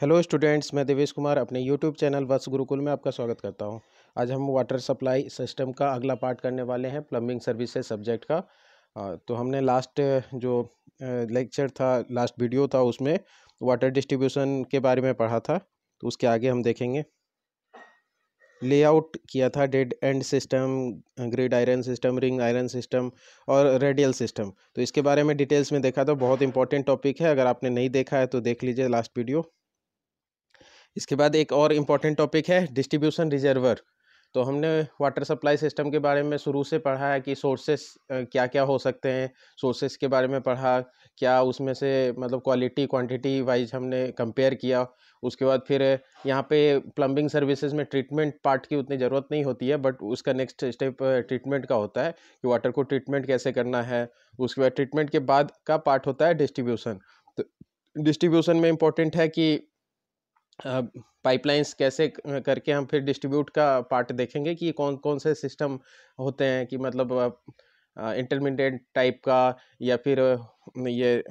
Hello students मैं देवेश कुमार अपने YouTube channel वस गुरुकुल में आपका स्वागत करता हूं आज हम वाटर सप्लाई सिस्टम का अगला पार्ट करने वाले हैं प्लम्बिंग सर्विसेज सब्जेक्ट का तो हमने लास्ट जो लेक्चर था लास्ट वीडियो था उसमें वाटर डिस्ट्रीब्यूशन के बारे में पढ़ा था तो उसके आगे हम देखेंगे लेआउट किया था dead end system grid iron system ring iron system और रेडियल सिस्टम तो इसके बारे में डिटेल्स में देखा था बहुत इंपॉर्टेंट टॉपिक है अगर आपने नहीं देखा है तो देख लीजिए लास्ट वीडियो इसके बाद एक और इम्पॉर्टेंट टॉपिक है डिस्ट्रीब्यूशन रिजर्वर तो हमने वाटर सप्लाई सिस्टम के बारे में शुरू से पढ़ा है कि सोर्सेस क्या क्या हो सकते हैं सोर्सेस के बारे में पढ़ा क्या उसमें से मतलब क्वालिटी क्वांटिटी वाइज हमने कंपेयर किया उसके बाद फिर यहाँ पे प्लम्बिंग सर्विसेज में ट्रीटमेंट पार्ट की उतनी ज़रूरत नहीं होती है बट उसका नेक्स्ट स्टेप ट्रीटमेंट का होता है कि वाटर को ट्रीटमेंट कैसे करना है उसके बाद ट्रीटमेंट के बाद का पार्ट होता है डिस्ट्रीब्यूशन तो डिस्ट्रीब्यूशन में इम्पोर्टेंट है कि पाइपलाइंस कैसे करके हम फिर डिस्ट्रीब्यूट का पार्ट देखेंगे कि कौन कौन से सिस्टम होते हैं कि मतलब इंटरमीडिएट टाइप का या फिर ये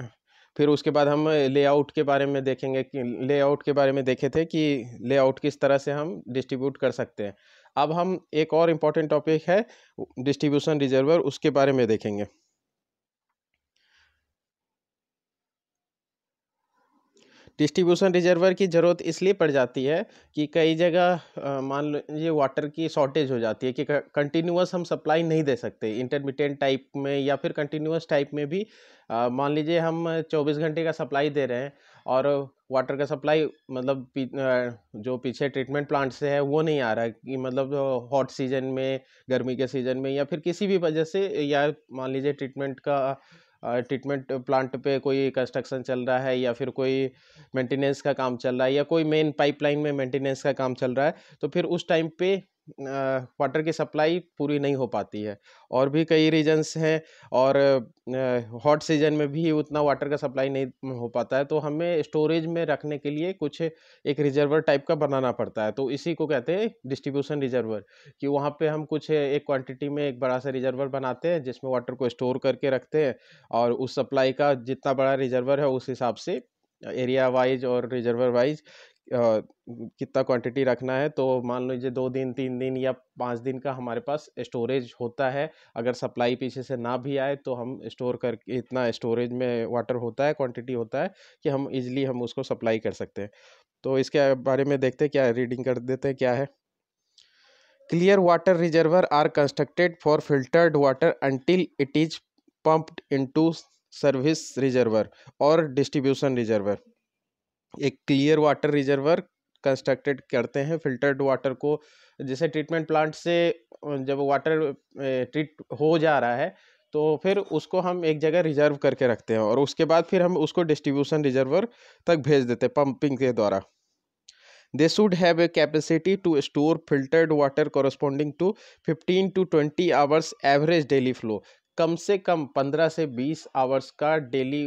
फिर उसके बाद हम लेआउट के बारे में देखेंगे कि लेआउट के बारे में देखे थे कि लेआउट किस तरह से हम डिस्ट्रीब्यूट कर सकते हैं अब हम एक और इम्पॉर्टेंट टॉपिक है डिस्ट्रीब्यूशन रिजर्वर उसके बारे में देखेंगे डिस्ट्रीब्यूशन रिजर्वर की ज़रूरत इसलिए पड़ जाती है कि कई जगह मान लीजिए वाटर की शॉर्टेज हो जाती है कि कंटिन्यूस हम सप्लाई नहीं दे सकते इंटरमीडिएट टाइप में या फिर कंटिन्यूस टाइप में भी मान लीजिए हम 24 घंटे का सप्लाई दे रहे हैं और वाटर का सप्लाई मतलब पी, जो पीछे ट्रीटमेंट प्लांट से है वो नहीं आ रहा है कि मतलब हॉट सीजन में गर्मी के सीजन में या फिर किसी भी वजह से या मान लीजिए ट्रीटमेंट का ट्रीटमेंट प्लांट पे कोई कंस्ट्रक्शन चल रहा है या फिर कोई मेंटेनेंस का काम चल रहा है या कोई मेन पाइपलाइन में मेंटेनेंस का काम चल रहा है तो फिर उस टाइम पे वाटर की सप्लाई पूरी नहीं हो पाती है और भी कई रीजन्स हैं और हॉट सीजन में भी उतना वाटर का सप्लाई नहीं हो पाता है तो हमें स्टोरेज में रखने के लिए कुछ एक रिजर्वर टाइप का बनाना पड़ता है तो इसी को कहते हैं डिस्ट्रीब्यूशन रिजर्वर कि वहाँ पे हम कुछ एक क्वांटिटी में एक बड़ा सा रिजर्वर बनाते हैं जिसमें वाटर को स्टोर करके रखते हैं और उस सप्लाई का जितना बड़ा रिजर्वर है उस हिसाब से एरिया वाइज और रिजर्वर वाइज कितना क्वांटिटी रखना है तो मान लीजिए दो दिन तीन दिन या पाँच दिन का हमारे पास स्टोरेज होता है अगर सप्लाई पीछे से ना भी आए तो हम स्टोर करके इतना स्टोरेज में वाटर होता है क्वांटिटी होता है कि हम इजीली हम उसको सप्लाई कर सकते हैं तो इसके बारे में देखते हैं क्या रीडिंग कर देते हैं क्या है clear water reservoir are constructed for filtered water until it is pumped in service reservoir और डिस्ट्रीब्यूशन रिज़र्वर एक क्लियर वाटर रिजर्वर कंस्ट्रक्टेड करते हैं फिल्टर्ड वाटर को जैसे ट्रीटमेंट प्लांट से जब वाटर ट्रीट हो जा रहा है तो फिर उसको हम एक जगह रिजर्व करके रखते हैं और उसके बाद फिर हम उसको डिस्ट्रीब्यूशन रिजर्वर तक भेज देते हैं पंपिंग के द्वारा they should have a capacity to store filtered water corresponding to fifteen to twenty hours average daily flow कम से कम 15 से 20 आवर्स का डेली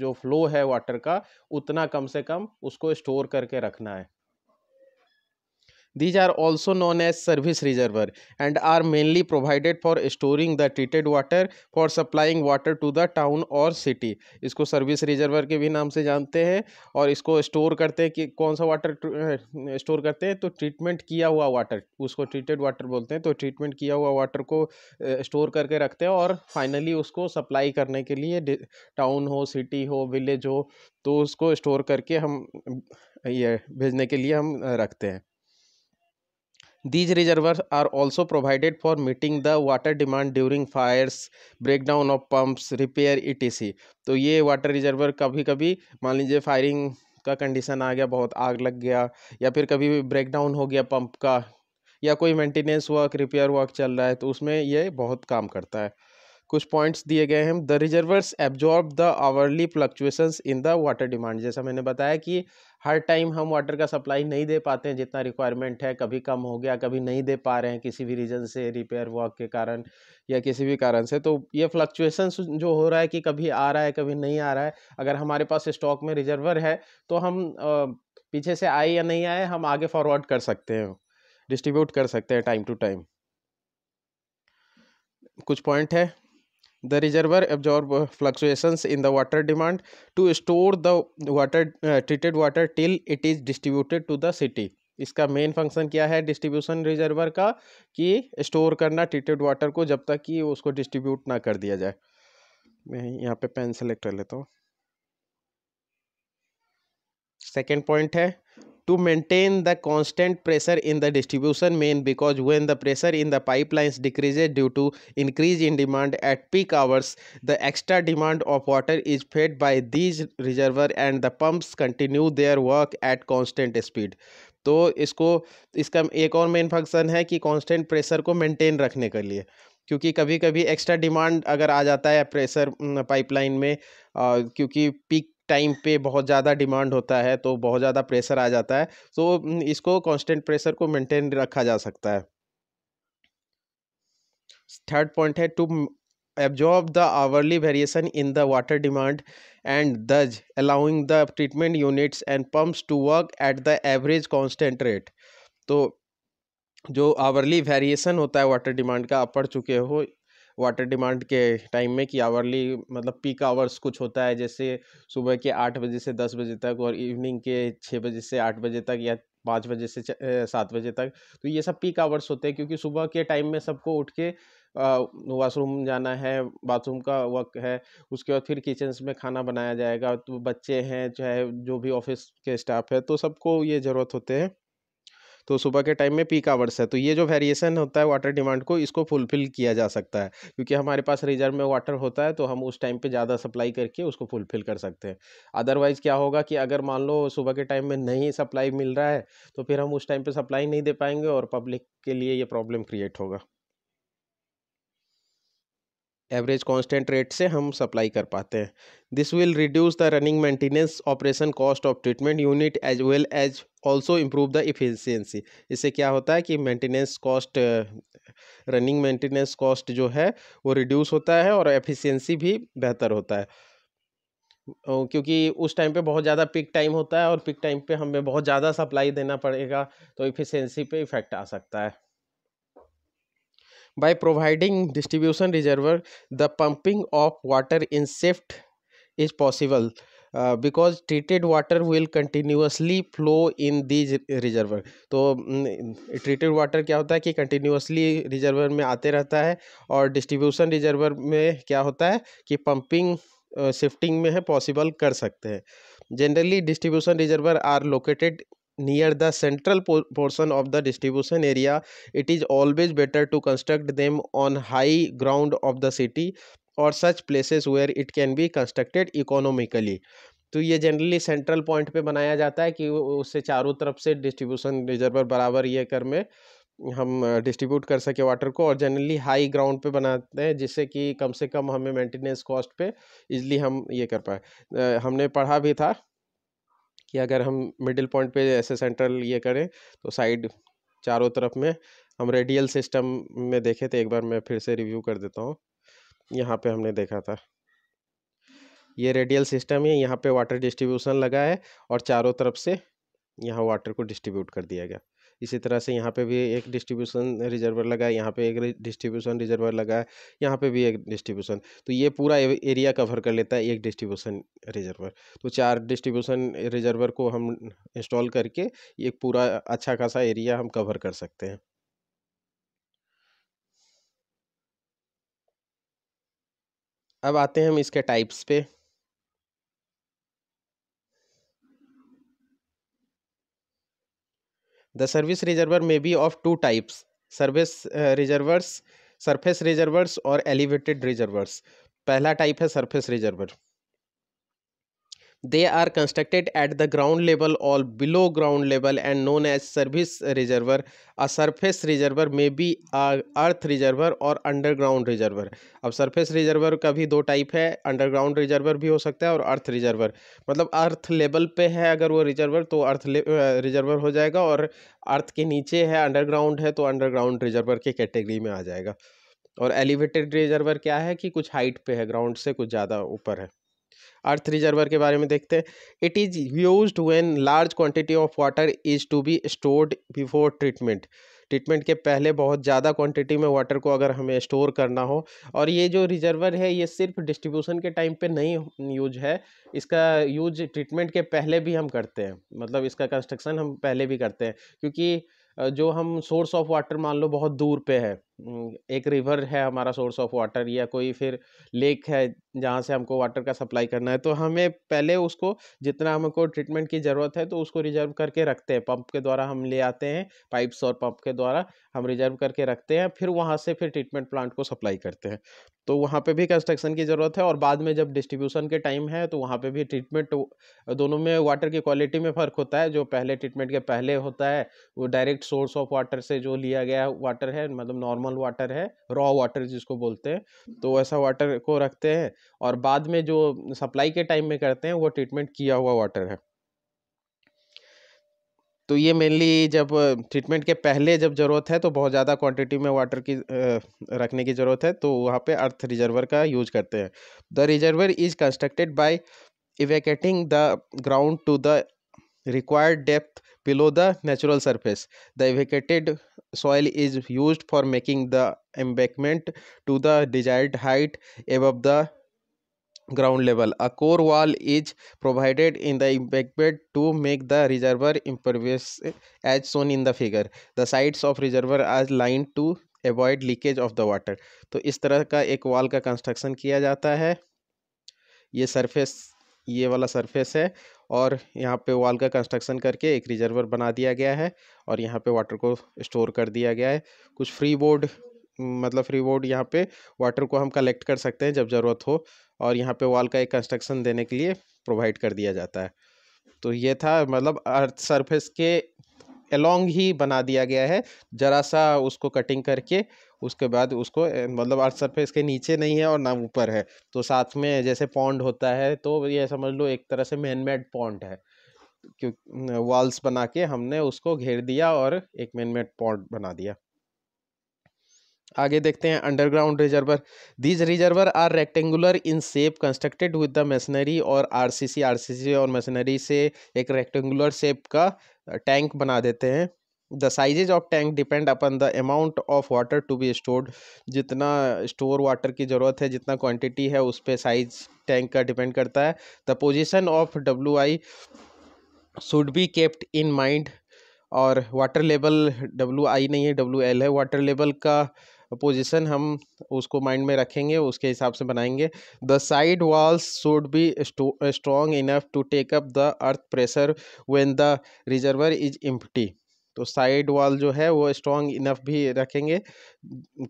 जो फ्लो है वाटर का उतना कम से कम उसको स्टोर करके रखना है These are also known as service reservoir and are mainly provided for storing the treated water for supplying water to the town or city. इसको service reservoir के भी नाम से जानते हैं और इसको store करते हैं कि कौन सा water store करते हैं तो treatment किया हुआ water उसको treated water बोलते हैं तो treatment किया हुआ water को store करके रखते हैं और finally उसको supply करने के लिए town हो city हो village हो तो उसको store करके हम ये भेजने के लिए हम रखते हैं These reservoirs are also provided for meeting the water demand during fires, breakdown of pumps, repair etc. तो ये water reservoir कभी कभी मान लीजिए फायरिंग का कंडीशन आ गया बहुत आग लग गया या फिर कभी डाउन हो गया पम्प का या कोई मेंटेनेंस वर्क रिपेयर वर्क चल रहा है तो उसमें ये बहुत काम करता है कुछ पॉइंट्स दिए गए हैं the reservoirs absorb the hourly fluctuations in the water demand जैसा मैंने बताया कि हर टाइम हम वाटर का सप्लाई नहीं दे पाते हैं जितना रिक्वायरमेंट है कभी कम हो गया कभी नहीं दे पा रहे हैं किसी भी रीज़न से रिपेयर वर्क के कारण या किसी भी कारण से तो ये फ्लक्चुएसन जो हो रहा है कि कभी आ रहा है कभी नहीं आ रहा है अगर हमारे पास स्टॉक में रिजर्वर है तो हम पीछे से आए या नहीं आए हम आगे फॉरवर्ड कर सकते हैं डिस्ट्रीब्यूट कर सकते हैं टाइम टू टाइम कुछ पॉइंट है the reservoir absorb fluctuations in the water demand to store the water uh, treated water till it is distributed to the city इसका मेन फंक्शन क्या है डिस्ट्रीब्यूशन रिजर्वर का कि स्टोर करना treated water को जब तक कि उसको डिस्ट्रीब्यूट ना कर दिया जाए मैं यहाँ पे पेन सेलेक्ट कर लेता हूँ सेकेंड पॉइंट है to maintain the constant pressure in the distribution main because when the pressure in the pipelines decreases due to increase in demand at peak hours the extra demand of water is fed by these reservoir and the pumps continue their work at constant speed तो इसको इसका एक और main function है कि constant pressure को maintain रखने के लिए क्योंकि कभी कभी एक्स्ट्रा डिमांड अगर आ जाता है प्रेशर पाइपलाइन में आ, क्योंकि पीक टाइम पे बहुत ज़्यादा डिमांड होता है तो बहुत ज़्यादा प्रेशर आ जाता है तो इसको कांस्टेंट प्रेशर को मेंटेन रखा जा सकता है थर्ड पॉइंट है to absorb the hourly variation in the water demand and thus allowing the treatment units and pumps to work at the average constant rate तो जो आवरली वेरिएशन होता है वाटर डिमांड का आप पढ़ चुके हो वाटर डिमांड के टाइम में कि आवरली मतलब पीक आवर्स कुछ होता है जैसे सुबह के आठ बजे से दस बजे तक और इवनिंग के छः बजे से आठ बजे तक या पाँच बजे से सात बजे तक तो ये सब पीक आवर्स होते हैं क्योंकि सुबह के टाइम में सबको उठ के वाशरूम जाना है बाथरूम का वक्त है उसके बाद फिर किचन में खाना बनाया जाएगा तो बच्चे हैं चाहे जो भी ऑफिस के स्टाफ है तो सबको ये ज़रूरत होते हैं तो सुबह के टाइम में पीक आवर्स है तो ये जो वेरिएशन होता है वाटर डिमांड को इसको फुलफिल किया जा सकता है क्योंकि हमारे पास रिजर्व में वाटर होता है तो हम उस टाइम पर ज़्यादा सप्लाई करके उसको फुलफिल कर सकते हैं अदरवाइज़ क्या होगा कि अगर मान लो सुबह के टाइम में नहीं सप्लाई मिल रहा है तो फिर हम उस टाइम पर सप्लाई नहीं दे पाएंगे और पब्लिक के लिए ये प्रॉब्लम क्रिएट होगा एवरेज कांस्टेंट रेट से हम सप्लाई कर पाते हैं this will reduce the running maintenance operation cost of treatment unit as well as also improve the efficiency इससे क्या होता है कि maintenance cost running maintenance cost जो है वो रिड्यूस होता है और एफिशिएंसी भी बेहतर होता है क्योंकि उस टाइम पे बहुत ज़्यादा पिक टाइम होता है और पिक टाइम पे हमें बहुत ज़्यादा सप्लाई देना पड़ेगा तो इफिशियंसी पे इफ़ेक्ट आ सकता है by providing distribution reservoir the pumping of water in shift is possible uh, because treated water will continuously flow in these reservoir तो so, treated water क्या होता है कि continuously reservoir में आते रहता है और distribution reservoir में क्या होता है कि pumping uh, shifting में है possible कर सकते हैं Generally distribution reservoir are located near the central po portion of the distribution area it is always better to construct them on high ground of the city or such places where it can be constructed economically तो ये generally central point पे बनाया जाता है कि उससे चारों तरफ से डिस्ट्रीब्यूशन रिजर्वर बराबर ये कर में हम डिस्ट्रीब्यूट कर सके वाटर को और जनरली हाई ग्राउंड पे बनाते हैं जिससे कि कम से कम हमें मेंटेनेंस कॉस्ट पे इजली हम ये कर पाए हमने पढ़ा भी था कि अगर हम मिडिल पॉइंट पे ऐसे सेंट्रल ये करें तो साइड चारों तरफ में हम रेडियल सिस्टम में देखे थे तो एक बार मैं फिर से रिव्यू कर देता हूँ यहाँ पे हमने देखा था ये रेडियल सिस्टम है यहाँ पे वाटर डिस्ट्रीब्यूशन लगा है और चारों तरफ से यहाँ वाटर को डिस्ट्रीब्यूट कर दिया गया इसी तरह से यहाँ पे भी एक डिस्ट्रीब्यूशन रिजर्वर लगा है यहाँ पे एक डिस्ट्रीब्यूशन रिजर्वर लगा है यहाँ पे भी एक डिस्ट्रीब्यूशन तो ये पूरा एरिया कवर कर लेता है एक डिस्ट्रीब्यूशन रिजर्वर तो चार डिस्ट्रीब्यूशन रिजर्वर को हम इंस्टॉल करके एक पूरा अच्छा खासा एरिया हम कवर कर सकते हैं अब आते हैं हम इसके टाइप्स पे the service reservoir may be of two types service reservoirs surface reservoirs और एलिवेटेड रिजर्वर्स पहला टाइप है surface reservoir They are constructed at the ground level or below ground level and known as service reservoir. A surface reservoir may be a earth reservoir or underground reservoir. अब surface reservoir का भी दो type है underground reservoir भी हो सकता है और earth reservoir. मतलब earth level पे है अगर वो reservoir तो earth reservoir हो जाएगा और अर्थ के नीचे है underground है तो underground reservoir के category में आ जाएगा और एलिवेटेड रिजर्वर क्या है कि कुछ हाइट पे है ग्राउंड से कुछ ज़्यादा ऊपर है अर्थ रिजर्वर के बारे में देखते हैं it is use when large quantity of water is to be stored before treatment treatment के पहले बहुत ज़्यादा क्वांटिटी में वाटर को अगर हमें स्टोर करना हो और ये जो रिजर्वर है ये सिर्फ डिस्ट्रीब्यूशन के टाइम पे नहीं यूज है इसका यूज ट्रीटमेंट के पहले भी हम करते हैं मतलब इसका कंस्ट्रक्शन हम पहले भी करते हैं क्योंकि जो हम सोर्स ऑफ वाटर मान लो बहुत दूर पे है एक रिवर है हमारा सोर्स ऑफ वाटर या कोई फिर लेक है जहाँ से हमको वाटर का सप्लाई करना है तो हमें पहले उसको जितना हमको ट्रीटमेंट की ज़रूरत है तो उसको रिजर्व करके रखते हैं पंप के द्वारा हम ले आते हैं पाइप्स और पंप के द्वारा हम रिजर्व करके रखते हैं फिर वहाँ से फिर ट्रीटमेंट प्लांट को सप्लाई करते हैं तो वहाँ पर भी कंस्ट्रक्शन की ज़रूरत है और बाद में जब डिस्ट्रीब्यूशन के टाइम है तो वहाँ पर भी ट्रीटमेंट दोनों में वाटर की क्वालिटी में फ़र्क होता है जो पहले ट्रीटमेंट के पहले होता है वो डायरेक्ट सोर्स ऑफ वाटर से जो लिया गया वाटर है मतलब नॉर्मल नॉर्मल वाटर है रॉ वाटर जिसको बोलते हैं तो ऐसा वाटर को रखते हैं और बाद में जो सप्लाई के टाइम में करते हैं वो ट्रीटमेंट किया हुआ वाटर है तो ये मेनली जब ट्रीटमेंट के पहले जब ज़रूरत है तो बहुत ज़्यादा क्वांटिटी में वाटर की रखने की ज़रूरत है तो वहाँ पे अर्थ रिजर्वर का यूज करते हैं the reservoir is constructed by evacuating the ground to the required depth below the natural surface. The evacuated soil is used for making the embankment to the desired height above the ground level. A core wall is provided in the embankment to make the reservoir impervious as shown in the figure. The sides of reservoir are lined to avoid leakage of the water to is tarah ka ek wall ka construction kiya jata hai ye surface ये वाला surface है और यहाँ पे wall का construction करके एक reservoir बना दिया गया है और यहाँ पे वाटर को स्टोर कर दिया गया है कुछ फ्री बोर्ड मतलब फ्री बोर्ड यहाँ पे वाटर को हम कलेक्ट कर सकते हैं जब ज़रूरत हो और यहाँ पे वॉल का एक कंस्ट्रक्शन देने के लिए प्रोवाइड कर दिया जाता है तो ये था मतलब अर्थ सरफेस के अलोंग ही बना दिया गया है ज़रा सा उसको कटिंग करके उसके बाद उसको मतलब अर्थ सरफेस के नीचे नहीं है और ना ऊपर है तो साथ में जैसे पॉन्ड होता है तो ये समझ लो एक तरह से मैन मेड पॉन्ड है क्यों वॉल्स बना के हमने उसको घेर दिया और एक मैन मेड पॉन्ड बना दिया आगे देखते हैं underground reservoir these reservoir are rectangular in shape constructed with the masonry और आरसीसी आरसीसी और मशीनरी से एक रेक्टेंगुलर शेप का टैंक बना देते हैं the sizes of tank depend upon the amount of water to be stored जितना store water की ज़रूरत है जितना क्वांटिटी है उस पर साइज टैंक का डिपेंड करता है the position of W I should be kept in mind और वाटर लेवल डब्ल्यू आई नहीं है डब्ल्यू एल है वाटर लेवल का पोजिशन हम उसको माइंड में रखेंगे उसके हिसाब से बनाएंगे the side walls should be strong enough to take up the earth pressure when the reservoir is empty तो साइड वॉल जो है वो स्ट्रॉन्ग इनफ भी रखेंगे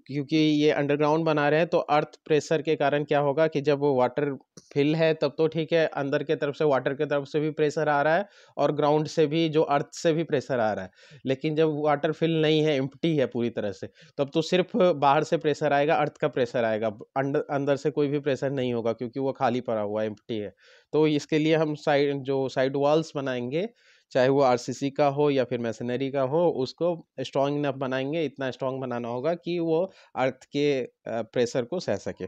क्योंकि ये अंडरग्राउंड बना रहे हैं तो अर्थ प्रेशर के कारण क्या होगा कि जब वो वाटर फिल है तब तो ठीक है अंदर के तरफ से वाटर के तरफ से भी प्रेशर आ रहा है और ग्राउंड से भी जो अर्थ से भी प्रेशर आ रहा है लेकिन जब वाटर फिल नहीं है एम्प्टी है पूरी तरह से तब तो सिर्फ बाहर से प्रेशर आएगा अर्थ का प्रेशर आएगा अंदर अंदर से कोई भी प्रेशर नहीं होगा क्योंकि वो खाली पड़ा हुआ है एम्प्टी है तो इसके लिए हम साइड जो साइड वॉल्स बनाएंगे चाहे वो आरसीसी का हो या फिर मैसनरी का हो उसको स्ट्रॉन्ग इनफ बनाएंगे इतना स्ट्रॉन्ग बनाना होगा कि वो अर्थ के प्रेशर को सह सके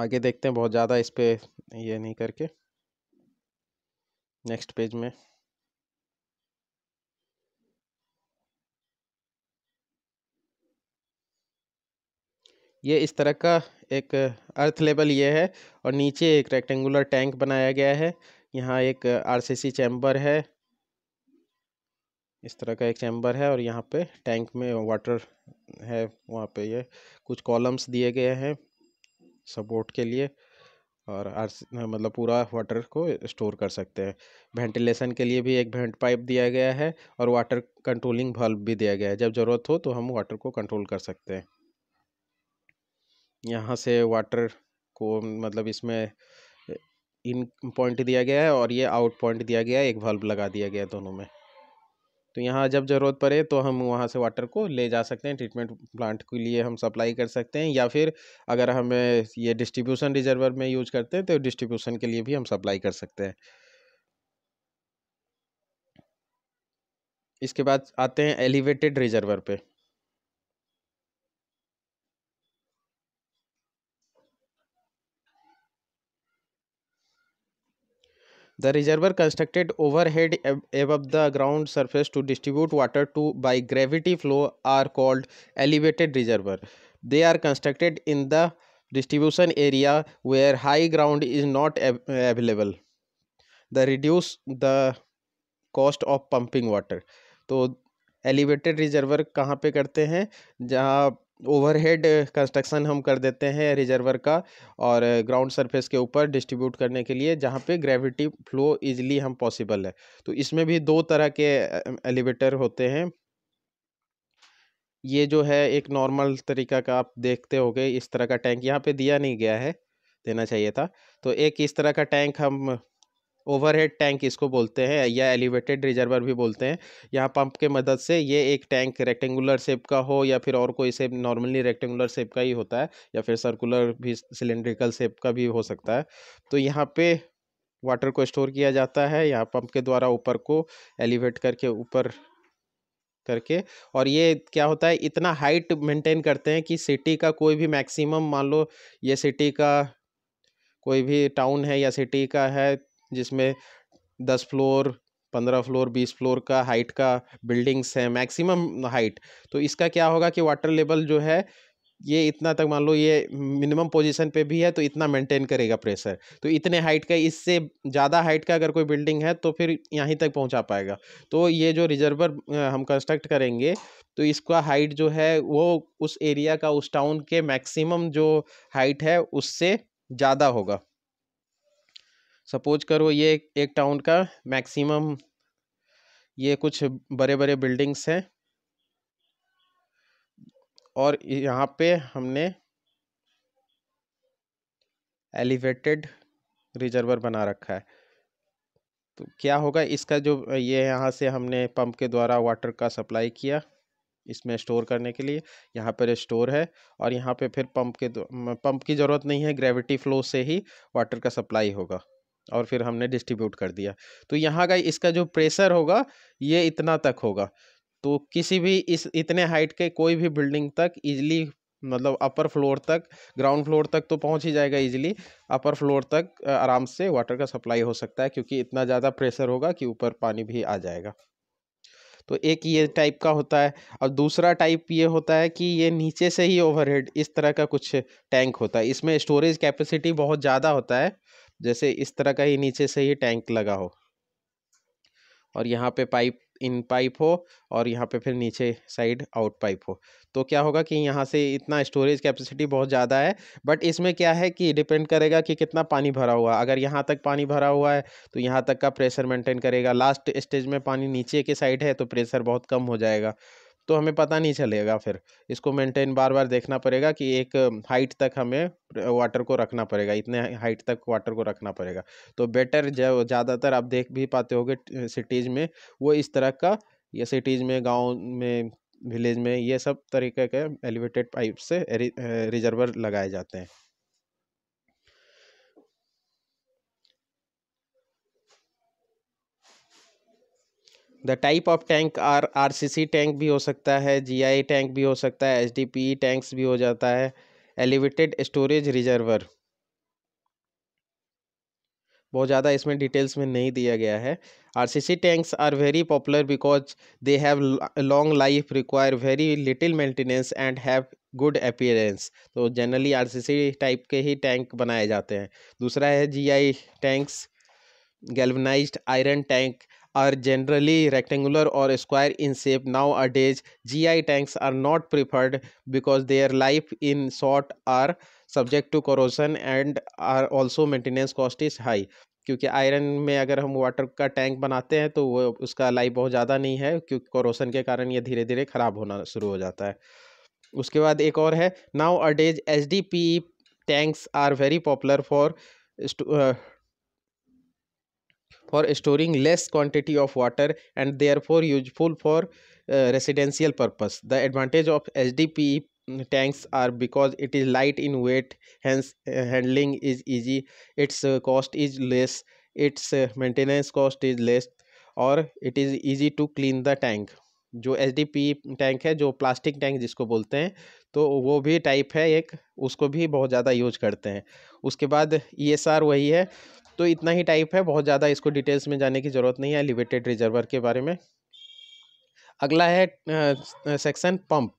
आगे देखते हैं बहुत ज़्यादा इस पर ये नहीं करके नेक्स्ट पेज में ये इस तरह का एक अर्थ लेवल ये है और नीचे एक रेक्टेंगुलर टैंक बनाया गया है यहाँ एक आरसीसी चैम्बर है इस तरह का एक चैम्बर है और यहाँ पे टैंक में वाटर है वहाँ पे ये कुछ कॉलम्स दिए गए हैं सपोर्ट के लिए और आर मतलब पूरा वाटर को स्टोर कर सकते हैं वेंटिलेशन के लिए भी एक वेंट पाइप दिया गया है और वाटर कंट्रोलिंग बल्ब भी दिया गया है जब ज़रूरत हो तो हम वाटर को कंट्रोल कर सकते हैं यहाँ से वाटर को मतलब इसमें इन पॉइंट दिया गया है और ये आउट पॉइंट दिया गया है एक बल्ब लगा दिया गया है दोनों में तो यहाँ जब ज़रूरत पड़े तो हम वहाँ से वाटर को ले जा सकते हैं ट्रीटमेंट प्लांट के लिए हम सप्लाई कर सकते हैं या फिर अगर हमें ये डिस्ट्रीब्यूशन रिजर्वर में यूज करते हैं तो डिस्ट्रीब्यूशन के लिए भी हम सप्लाई कर सकते हैं इसके बाद आते हैं एलिवेटेड रिजर्वर पे the reservoir constructed overhead above the ground surface to distribute water to by gravity flow are called elevated reservoir they are constructed in the distribution area where high ground is not available the reduce the cost of pumping water तो elevated reservoir कहाँ पर करते हैं जहाँ overhead construction हम कर देते हैं रिजर्वर का और ग्राउंड सरफेस के ऊपर डिस्ट्रीब्यूट करने के लिए जहाँ पे ग्रेविटी फ्लो इजीली हम पॉसिबल है तो इसमें भी दो तरह के एलिवेटर होते हैं ये जो है एक नॉर्मल तरीका का आप देखते हो इस तरह का टैंक यहाँ पे दिया नहीं गया है देना चाहिए था तो एक इस तरह का टैंक हम ओवरहेड टैंक इसको बोलते हैं या एलिवेटेड रिजर्वर भी बोलते हैं यहाँ पंप के मदद से ये एक टैंक रेक्टेंगुलर शेप का हो या फिर और कोई सेप नॉर्मली रेक्टेंगुलर शेप का ही होता है या फिर सर्कुलर भी सिलेंड्रिकल शेप का भी हो सकता है तो यहाँ पे वाटर को स्टोर किया जाता है यहाँ पंप के द्वारा ऊपर को एलिवेट करके ऊपर करके और ये क्या होता है इतना हाइट मेंटेन करते हैं कि सिटी का कोई भी मैक्सिमम मान लो ये सिटी का कोई भी टाउन है या सिटी का है जिसमें दस फ्लोर पंद्रह फ्लोर बीस फ्लोर का हाइट का बिल्डिंग्स हैं मैक्सिमम हाइट तो इसका क्या होगा कि वाटर लेवल जो है ये इतना तक मान लो ये मिनिमम पोजीशन पे भी है तो इतना मेंटेन करेगा प्रेशर तो इतने हाइट का इससे ज़्यादा हाइट का अगर कोई बिल्डिंग है तो फिर यहीं तक पहुंचा पाएगा तो ये जो रिजर्वर हम कंस्ट्रक्ट करेंगे तो इसका हाइट जो है वो उस एरिया का उस टाउन के मैक्सिमम जो हाइट है उससे ज़्यादा होगा सपोज करो ये एक टाउन का मैक्सिमम ये कुछ बड़े बड़े बिल्डिंग्स हैं और यहाँ पे हमने एलिवेटेड रिजर्वर बना रखा है तो क्या होगा इसका जो ये यहाँ से हमने पंप के द्वारा वाटर का सप्लाई किया इसमें स्टोर करने के लिए यहाँ पर स्टोर है और यहाँ पे फिर पंप के पंप की ज़रूरत नहीं है ग्रेविटी फ्लो से ही वाटर का सप्लाई होगा और फिर हमने डिस्ट्रीब्यूट कर दिया तो यहाँ का इसका जो प्रेशर होगा ये इतना तक होगा तो किसी भी इस इतने हाइट के कोई भी बिल्डिंग तक इजली मतलब अपर फ्लोर तक ग्राउंड फ्लोर तक तो पहुंच ही जाएगा इजीली अपर फ्लोर तक आराम से वाटर का सप्लाई हो सकता है क्योंकि इतना ज़्यादा प्रेशर होगा कि ऊपर पानी भी आ जाएगा तो एक ये टाइप का होता है और दूसरा टाइप ये होता है कि ये नीचे से ही ओवरहेड इस तरह का कुछ टैंक होता है इसमें स्टोरेज कैपेसिटी बहुत ज़्यादा होता है जैसे इस तरह का ही नीचे से ही टैंक लगा हो और यहाँ पे पाइप इन पाइप हो और यहाँ पे फिर नीचे साइड आउट पाइप हो तो क्या होगा कि यहाँ से इतना स्टोरेज कैपेसिटी बहुत ज़्यादा है बट इसमें क्या है कि डिपेंड करेगा कि कितना पानी भरा हुआ अगर यहाँ तक पानी भरा हुआ है तो यहाँ तक का प्रेशर मेंटेन करेगा लास्ट स्टेज में पानी नीचे के साइड है तो प्रेशर बहुत कम हो जाएगा तो हमें पता नहीं चलेगा फिर इसको मेंटेन बार बार देखना पड़ेगा कि एक हाइट तक हमें वाटर को रखना पड़ेगा इतने हाइट तक वाटर को रखना पड़ेगा तो बेटर जब ज़्यादातर आप देख भी पाते होगे सिटीज़ में वो इस तरह का या सिटीज़ में गाँव में विलेज में ये सब तरीके के एलिवेटेड पाइप से रिजर्वर लगाए जाते हैं the type of tank R C tank भी हो सकता है जीआई टैंक भी हो सकता है एसडीपीई टैंक्स e भी हो जाता है एलिवेटेड स्टोरेज रिजर्वर बहुत ज़्यादा इसमें डिटेल्स में नहीं दिया गया है RCC tanks are very popular because they have long life require very little maintenance and have good appearance तो जनरली आरसीसी टाइप के ही टैंक बनाए जाते हैं दूसरा है GI tanks galvanized iron tank are generally rectangular और square in shape nowadays G I tanks are not preferred because they are life in short are subject to corrosion and are also maintenance cost is high क्योंकि iron में अगर हम water का tank बनाते हैं तो वो उसका लाइफ बहुत ज़्यादा नहीं है क्योंकि करोशन के कारण ये धीरे धीरे ख़राब होना शुरू हो जाता है उसके बाद एक और है nowadays H D P tanks are very popular for for storing less quantity of water and they are for useful for residential purpose the advantage of H D P tanks are because it is light in weight hence handling is easy its cost is less its maintenance cost is less और it is easy to clean the tank जो H D P tank है जो plastic tank जिसको बोलते हैं तो वो भी टाइप है एक उसको भी बहुत ज़्यादा यूज करते हैं उसके बाद ई एस आर वही है तो इतना ही टाइप है बहुत ज़्यादा इसको डिटेल्स में जाने की ज़रूरत नहीं है एलिवेटेड रिजर्वर के बारे में अगला है सेक्शन पंप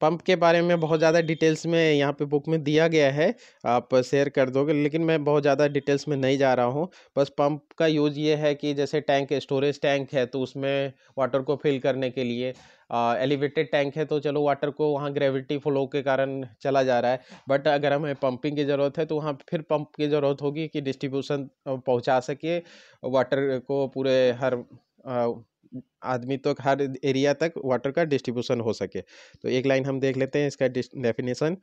पंप के बारे में बहुत ज़्यादा डिटेल्स में यहाँ पे बुक में दिया गया है आप शेयर कर दोगे लेकिन मैं बहुत ज़्यादा डिटेल्स में नहीं जा रहा हूँ बस पंप का यूज़ ये है कि जैसे टैंक स्टोरेज टैंक है तो उसमें वाटर को फिल करने के लिए एलिवेटेड टैंक है तो चलो वाटर को वहाँ ग्रेविटी फ्लो के कारण चला जा रहा है बट अगर हमें पंपिंग की ज़रूरत है तो वहाँ फिर पंप की ज़रूरत होगी कि डिस्ट्रीब्यूशन पहुँचा सके वाटर को पूरे हर आदमी तक तो हर एरिया तक वाटर का डिस्ट्रीब्यूशन हो सके तो एक लाइन हम देख लेते हैं इसका definition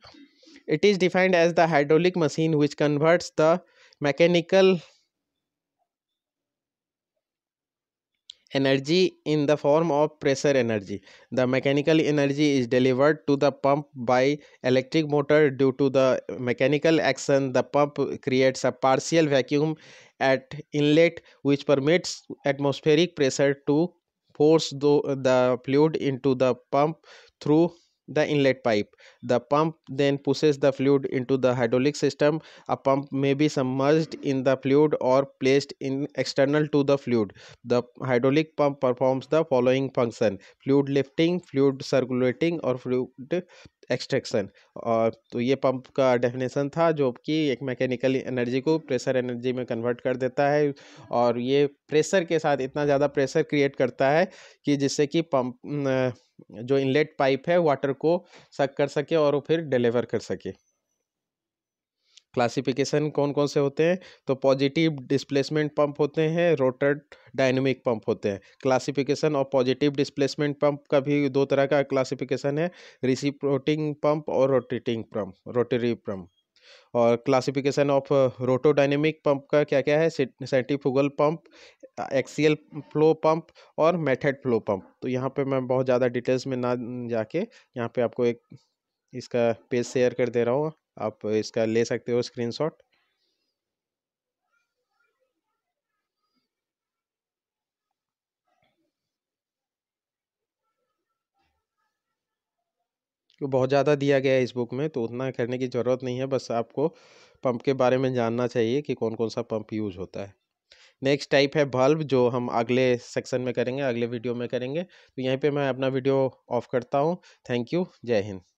it is defined as the hydraulic machine which converts the mechanical energy in the form of pressure energy. The mechanical energy is delivered to the pump by electric motor due to the mechanical action the pump creates a partial vacuum at inlet which permits atmospheric pressure to force the, the fluid into the pump through the inlet pipe. The pump then pushes the fluid into the hydraulic system. A pump may be submerged in the fluid or placed in external to the fluid. The hydraulic pump performs the following function fluid lifting, fluid circulating, or fluid extraction और तो ये pump का definition था जो कि एक mechanical energy को pressure energy में कन्वर्ट कर देता है और ये प्रेशर के साथ इतना ज़्यादा प्रेशर क्रिएट करता है कि जिससे कि पंप जो इनलेट पाइप है वाटर को सक कर सके और वो फिर डिलीवर कर सके क्लासिफिकेशन कौन कौन से होते हैं तो पॉजिटिव डिस्प्लेसमेंट पंप होते हैं रोटेड डायनेमिक पंप होते हैं क्लासिफिकेशन और पॉजिटिव डिस्प्लेसमेंट पंप का भी दो तरह का क्लासिफिकेशन है रिसिप्रोटिंग पंप और रोटेटिंग पंप रोटरी पंप और क्लासिफिकेशन ऑफ रोटोडाइनेमिक पंप का क्या क्या है centrifugal pump axial flow pump और मेथड फ्लो पंप तो यहाँ पे मैं बहुत ज़्यादा डिटेल्स में ना जाके यहाँ पे आपको एक इसका पेज शेयर कर दे रहा हूँ आप इसका ले सकते हो स्क्रीनशॉट तो बहुत ज़्यादा दिया गया है इस बुक में तो उतना करने की ज़रूरत नहीं है बस आपको पंप के बारे में जानना चाहिए कि कौन कौन सा पंप यूज होता है नेक्स्ट टाइप है बल्ब जो हम अगले सेक्शन में करेंगे अगले वीडियो में करेंगे तो यहीं पे मैं अपना वीडियो ऑफ करता हूँ थैंक यू जय हिंद